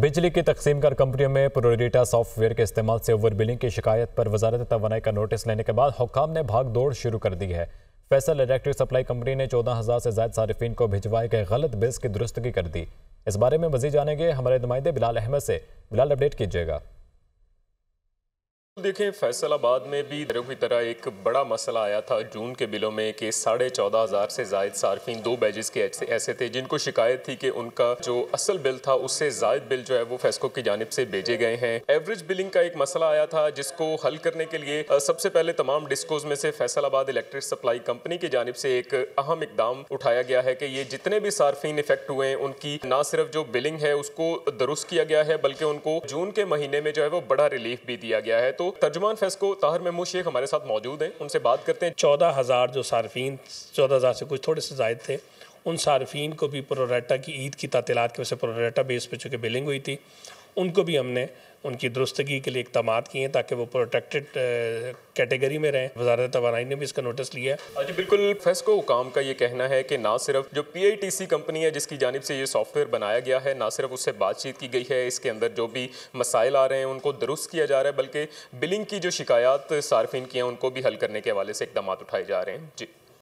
बिजली की तकसीम कर कंपनियों में प्रोडेटा सॉफ्टवेयर के इस्तेमाल से ओवर बिलिंग की शिकायत पर वजारत तो का नोटिस लेने के बाद हुकाम ने भाग दौड़ शुरू कर दी है फैसल इलेक्ट्रिक सप्लाई कंपनी ने चौदह हज़ार से ज्यादा सार्फिन को भिजवाए गए गलत बिल्स की दुरुस्तगी कर दी इस बारे में मजीद जानेंगे हमारे नुमाइंदे बिलाल अहमद से बिलाल अपडेट कीजिएगा देखें फैसलाबाद में भी दरों की तरह एक बड़ा मसला आया था जून के बिलों में कि साढ़े चौदह हज़ार से जायद सार्फिन दो बैजेस के ऐसे थे जिनको शिकायत थी कि उनका जो असल बिल था उससे जायद बिल जो है वो फैसको की जानब से भेजे गए हैं एवरेज बिलिंग का एक मसला आया था जिसको हल करने के लिए सबसे पहले तमाम डिस्कोज में से फैसलाबाद इलेक्ट्रिक सप्लाई कंपनी की जानब से एक अहम इकदाम उठाया गया है कि ये जितने भी सार्फिन इफेक्ट हुए हैं उनकी ना सिर्फ जो बिलिंग है उसको दुरुस्त किया गया है बल्कि उनको जून के महीने में जो है वो बड़ा रिलीफ भी दिया गया है तो तो तर्जुमान तर्जमान फेस्को ताहर महमूद शेख हमारे साथ मौजूद हैं उनसे बात करते हैं चौदह हज़ार जो सार्फिन चौदह हज़ार से कुछ थोड़े से जायद थे उन सार्फिन को भी प्रोरेटा की ईद की तातीलत की वजह से प्रोरेटा बेस पर चूँकि बिलिंग हुई थी उनको भी हमने उनकी दुरुस्तगी के लिए इकदाम किए हैं ताकि वो प्रोटेक्टेड कैटेगरी में रहें वजारत तोानाई ने भी इसका नोटिस लिया है अच्छा बिल्कुल फेस्को हुकाम का ये कहना है कि ना सिर्फ जो P I T C company है जिसकी जानब से ये सॉफ्टवेयर बनाया गया है ना सिर्फ उससे बातचीत की गई है इसके अंदर जो भी मसाइल आ रहे हैं उनको दुरुस्त किया जा रहा है बल्कि बिलिंग की जो शिकायत सार्फिन की हैं उनको भी हल करने के हवाले से इकदाम उठाए जा रहे हैं जी